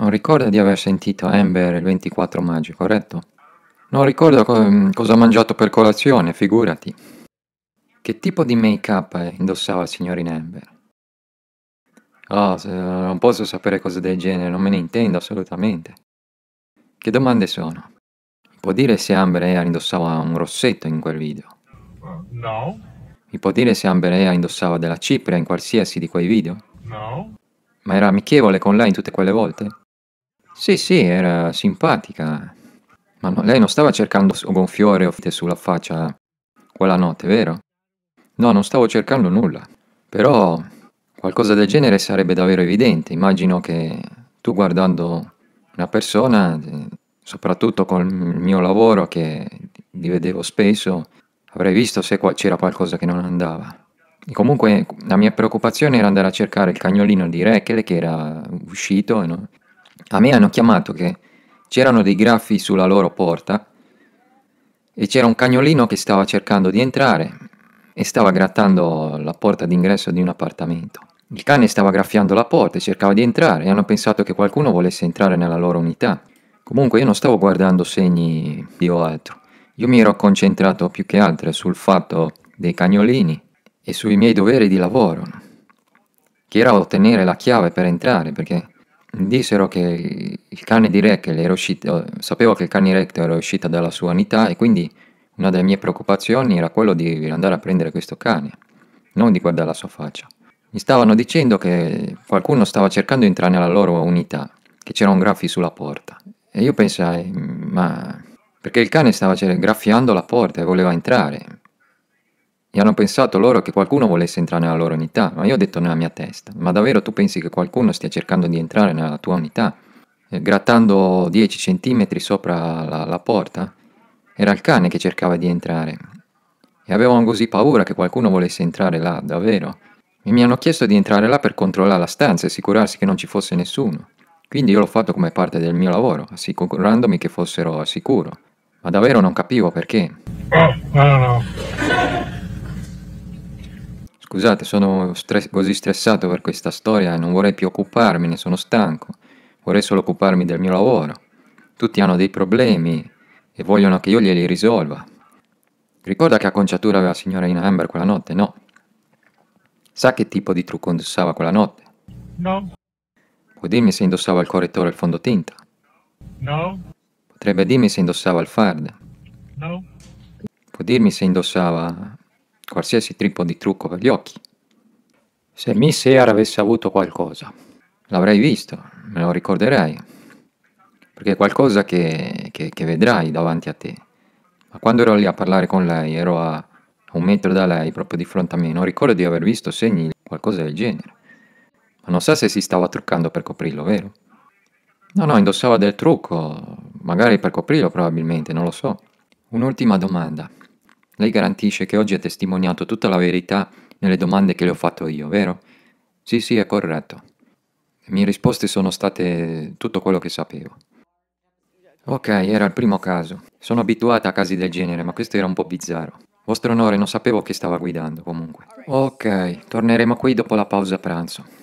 Non ricorda di aver sentito Amber il 24 maggio, corretto? Non ricordo co- mm, cosa ha mangiato per colazione, figurati. Che tipo di make-up indossava il signorina Amber? Oh, non posso sapere cose del genere, non me ne intendo assolutamente. Che domande sono? Mi può dire se Amber Ea indossava un rossetto in quel video? No. Mi può dire se Amber Ea indossava della cipria in qualsiasi di quei video? No. Ma era amichevole con lei in tutte quelle volte? No. Sì, sì, era simpatica. Ma no, lei non stava cercando un gonfiore o fitte sulla faccia quella notte, vero? No, non stavo cercando nulla. Però qualcosa del genere sarebbe davvero evidente. Immagino che tu guardando una persona, eh, soprattutto con il mio lavoro che li vedevo spesso, avrei visto se qua c'era qualcosa che non andava. E comunque la mia preoccupazione era andare a cercare il cagnolino di Rechele che era uscito e non, a me hanno chiamato che c'erano dei graffi sulla loro porta e c'era un cagnolino che stava cercando di entrare e stava grattando la porta d'ingresso di un appartamento. Il cane stava graffiando la porta e cercava di entrare e hanno pensato che qualcuno volesse entrare nella loro unità. Comunque io non stavo guardando segni di o altro. Io mi ero concentrato più che altro sul fatto dei cagnolini e sui miei doveri di lavoro, che era ottenere la chiave per entrare, perché Dissero che il cane di Reckel era uscito, sapevo che il cane di Reckel era uscito dalla sua unità e quindi una delle mie preoccupazioni era quello di andare a prendere questo cane, non di guardare la sua faccia. Mi stavano dicendo che qualcuno stava cercando di entrare nella loro unità, che c'era un graffi sulla porta. E io pensai, ma perché il cane stava graffiando la porta e voleva entrare, e hanno pensato loro che qualcuno volesse entrare nella loro unità, ma io ho detto nella mia testa, ma davvero tu pensi che qualcuno stia cercando di entrare nella tua unità? Eh, grattando 10 cm sopra la, la porta? Era il cane che cercava di entrare. E avevano così paura che qualcuno volesse entrare là, davvero. E mi hanno chiesto di entrare là per controllare la stanza e assicurarsi che non ci fosse nessuno. Quindi io l'ho fatto come parte del mio lavoro, assicurandomi che fossero al sicuro. Ma davvero non capivo perché. Oh, no, no, no. Scusate, sono stres così stressato per questa storia e non vorrei più occuparmene, sono stanco. Vorrei solo occuparmi del mio lavoro. Tutti hanno dei problemi e vogliono che io glieli risolva. Ricorda che acconciatura aveva la signora in Amber quella notte, no? Sa che tipo di trucco indossava quella notte? No. Può dirmi se indossava il correttore e il fondotinta? No. Potrebbe dirmi se indossava il fard? No. Può dirmi se indossava qualsiasi tipo di trucco per gli occhi. Se Miss Ear avesse avuto qualcosa, l'avrei visto, me lo ricorderei, perché è qualcosa che, che, che vedrai davanti a te. Ma quando ero lì a parlare con lei, ero a un metro da lei, proprio di fronte a me, non ricordo di aver visto segni, qualcosa del genere. Ma non sa so se si stava truccando per coprirlo, vero? No, no, indossava del trucco, magari per coprirlo probabilmente, non lo so. Un'ultima domanda. Lei garantisce che oggi ha testimoniato tutta la verità nelle domande che le ho fatto io, vero? Sì, sì, è corretto. Le mie risposte sono state tutto quello che sapevo. Ok, era il primo caso. Sono abituata a casi del genere, ma questo era un po' bizzarro. Vostro onore, non sapevo che stava guidando, comunque. Ok, torneremo qui dopo la pausa pranzo.